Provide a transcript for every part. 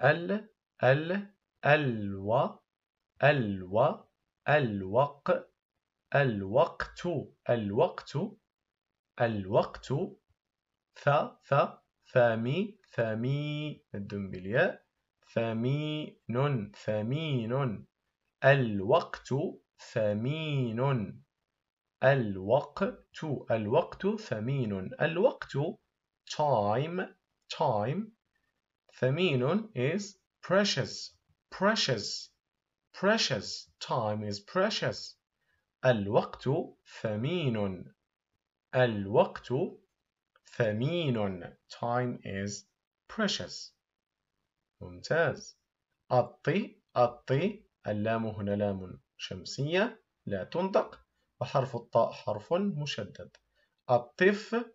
ال ال الو الو الوق الوقت الوقت الوقت ث ث ثمي ثمي الدم بالياء ثمين ثمين الوقت ثمين الوقت الوقت ثمين الوقت time time ثمين is precious precious precious time is precious الوقت ثمين الوقت ثمين time is precious ممتاز الطي الطي اللام هنا لام شمسية لا تنطق وحرف الطاء حرف مشدد الطفل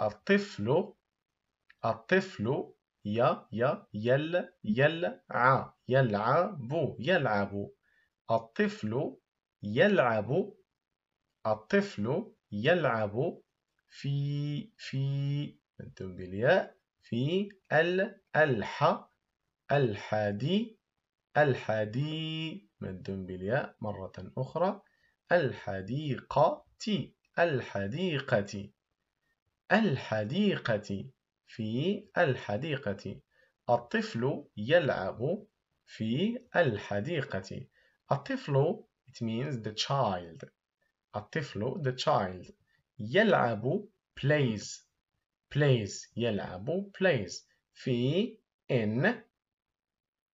الطفل الطفل يا يا يل يلع يلعب يلعب الطفل يلعب الطفل يلعب في في انتم بالياء في ال الح الحادي الحادي مدن بالياء مرة أخرى الحديقة الحديقة الحديقة في الحديقة الطفل يلعب في الحديقة الطفل it means the child الطفل the child يلعب plays plays يلعب plays في in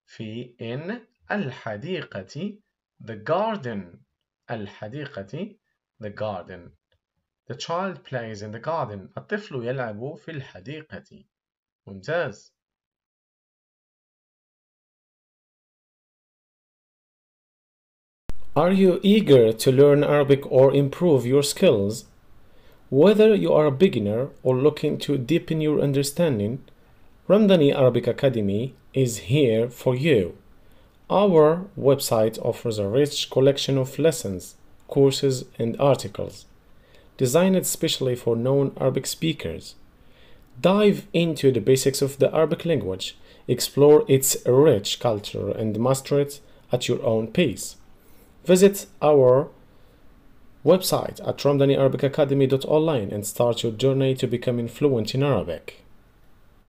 في in الحديقة the garden الحديقة the garden The child plays in the garden. الطفل يلعب في الحديقة. ممتاز. Are you eager to learn Arabic or improve your skills? Whether you are a beginner or looking to deepen your understanding, Ramdani Arabic Academy is here for you. Our website offers a rich collection of lessons, courses, and articles designed specially for non-Arabic speakers. Dive into the basics of the Arabic language, explore its rich culture and master it at your own pace. Visit our website at ramdaniarabicacademy.online and start your journey to becoming fluent in Arabic.